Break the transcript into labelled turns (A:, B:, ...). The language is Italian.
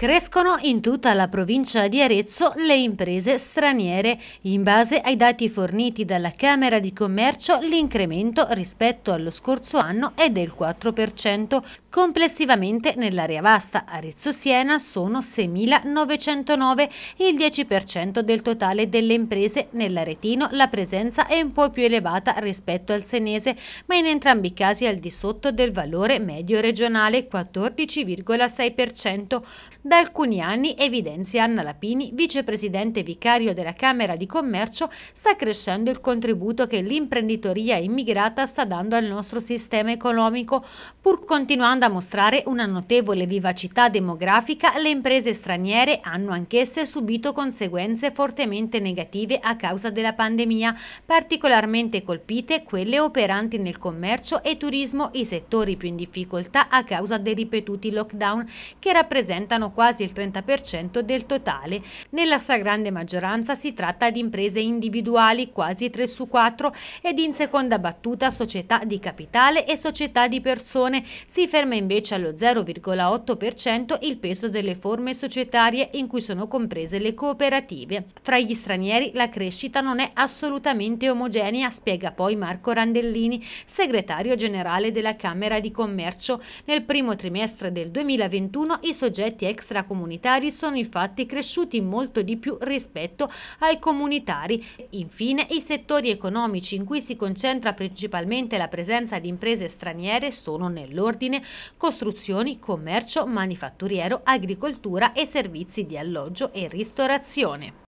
A: Crescono in tutta la provincia di Arezzo le imprese straniere. In base ai dati forniti dalla Camera di Commercio, l'incremento rispetto allo scorso anno è del 4%, Complessivamente nell'area vasta Arezzo-Siena sono 6.909, il 10% del totale delle imprese. Nell'Aretino la presenza è un po' più elevata rispetto al senese, ma in entrambi i casi al di sotto del valore medio regionale 14,6%. Da alcuni anni, evidenzia Anna Lapini, vicepresidente vicario della Camera di Commercio, sta crescendo il contributo che l'imprenditoria immigrata sta dando al nostro sistema economico, pur continuando continuando a mostrare una notevole vivacità demografica, le imprese straniere hanno anch'esse subito conseguenze fortemente negative a causa della pandemia, particolarmente colpite quelle operanti nel commercio e turismo, i settori più in difficoltà a causa dei ripetuti lockdown che rappresentano quasi il 30% del totale. Nella stragrande maggioranza si tratta di imprese individuali, quasi 3 su 4, ed in seconda battuta società di capitale e società di persone. Si ferma Conferma invece allo 0,8% il peso delle forme societarie in cui sono comprese le cooperative. Fra gli stranieri la crescita non è assolutamente omogenea, spiega poi Marco Randellini, segretario generale della Camera di Commercio. Nel primo trimestre del 2021 i soggetti extracomunitari sono infatti cresciuti molto di più rispetto ai comunitari. Infine, i settori economici in cui si concentra principalmente la presenza di imprese straniere sono nell'ordine costruzioni, commercio, manifatturiero, agricoltura e servizi di alloggio e ristorazione.